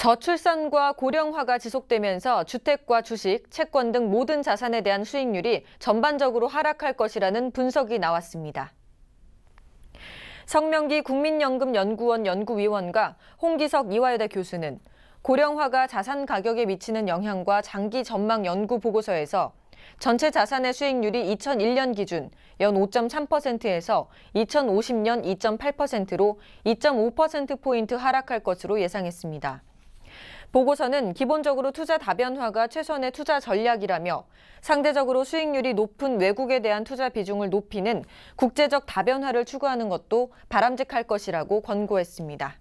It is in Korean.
저출산과 고령화가 지속되면서 주택과 주식, 채권 등 모든 자산에 대한 수익률이 전반적으로 하락할 것이라는 분석이 나왔습니다. 성명기 국민연금연구원 연구위원과 홍기석 이화여대 교수는 고령화가 자산 가격에 미치는 영향과 장기 전망 연구 보고서에서 전체 자산의 수익률이 2001년 기준 연 5.3%에서 2050년 2.8%로 2.5%포인트 하락할 것으로 예상했습니다. 보고서는 기본적으로 투자 다변화가 최선의 투자 전략이라며 상대적으로 수익률이 높은 외국에 대한 투자 비중을 높이는 국제적 다변화를 추구하는 것도 바람직할 것이라고 권고했습니다.